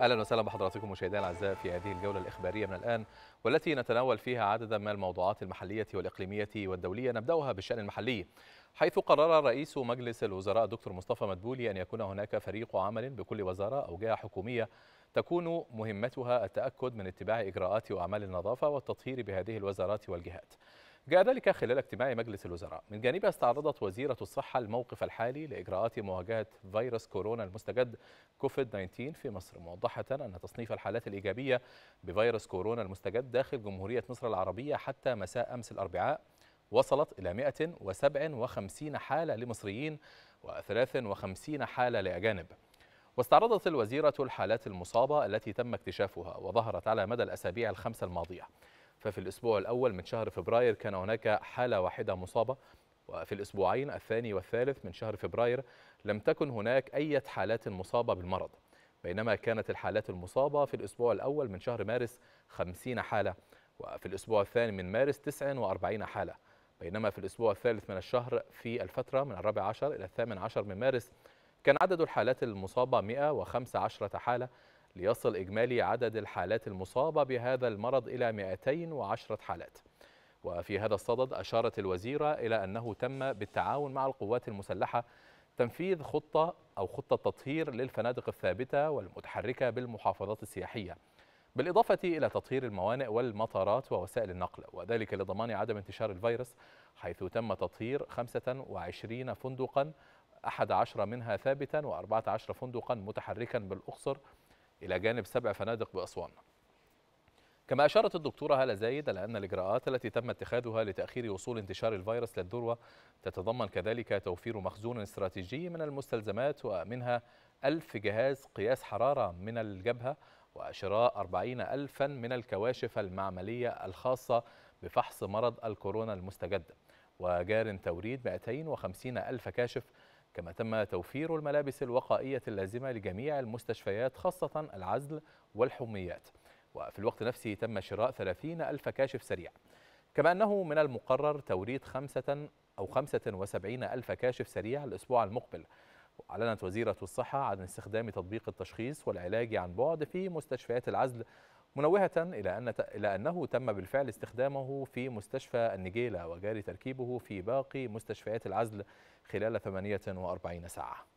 اهلا وسهلا بحضراتكم مشاهدينا الاعزاء في هذه الجوله الاخباريه من الان والتي نتناول فيها عددا من الموضوعات المحليه والاقليميه والدوليه نبداها بالشان المحلي حيث قرر رئيس مجلس الوزراء الدكتور مصطفى مدبولي ان يكون هناك فريق عمل بكل وزاره او جهه حكوميه تكون مهمتها التاكد من اتباع اجراءات واعمال النظافه والتطهير بهذه الوزارات والجهات جاء ذلك خلال اجتماع مجلس الوزراء من جانبها استعرضت وزيرة الصحة الموقف الحالي لإجراءات مواجهة فيروس كورونا المستجد كوفيد 19 في مصر موضحة أن تصنيف الحالات الإيجابية بفيروس كورونا المستجد داخل جمهورية مصر العربية حتى مساء أمس الأربعاء وصلت إلى 157 حالة لمصريين و53 حالة لأجانب واستعرضت الوزيرة الحالات المصابة التي تم اكتشافها وظهرت على مدى الأسابيع الخمسة الماضية ففي الأسبوع الأول من شهر فبراير كان هناك حالة واحدة مصابة وفي الأسبوعين الثاني والثالث من شهر فبراير لم تكن هناك أي حالات مصابة بالمرض بينما كانت الحالات المصابة في الأسبوع الأول من شهر مارس 50 حالة وفي الأسبوع الثاني من مارس 49 حالة بينما في الأسبوع الثالث من الشهر في الفترة من الرابع عشر إلى الثامن عشر من مارس كان عدد الحالات المصابة 115 حالة ليصل إجمالي عدد الحالات المصابة بهذا المرض إلى 210 حالات وفي هذا الصدد أشارت الوزيرة إلى أنه تم بالتعاون مع القوات المسلحة تنفيذ خطة أو خطة تطهير للفنادق الثابتة والمتحركة بالمحافظات السياحية بالإضافة إلى تطهير الموانئ والمطارات ووسائل النقل وذلك لضمان عدم انتشار الفيروس حيث تم تطهير 25 فندقا 11 منها ثابتا و14 فندقا متحركا بالأقصر إلى جانب سبع فنادق بأسوان كما أشارت الدكتورة هالة زايد على أن الإجراءات التي تم اتخاذها لتأخير وصول انتشار الفيروس للذروة تتضمن كذلك توفير مخزون استراتيجي من المستلزمات ومنها ألف جهاز قياس حرارة من الجبهة وشراء أربعين ألفا من الكواشف المعملية الخاصة بفحص مرض الكورونا المستجد وجار توريد 250 ألف كاشف كما تم توفير الملابس الوقائية اللازمة لجميع المستشفيات خاصة العزل والحميات وفي الوقت نفسه تم شراء 30 ألف كاشف سريع كما أنه من المقرر توريد خمسة أو 75 ألف كاشف سريع الأسبوع المقبل أعلنت وزيرة الصحة عن استخدام تطبيق التشخيص والعلاج عن بعد في مستشفيات العزل منوهة إلى, أن إلى أنه تم بالفعل استخدامه في مستشفى النجيلة وجاري تركيبه في باقي مستشفيات العزل خلال 48 ساعة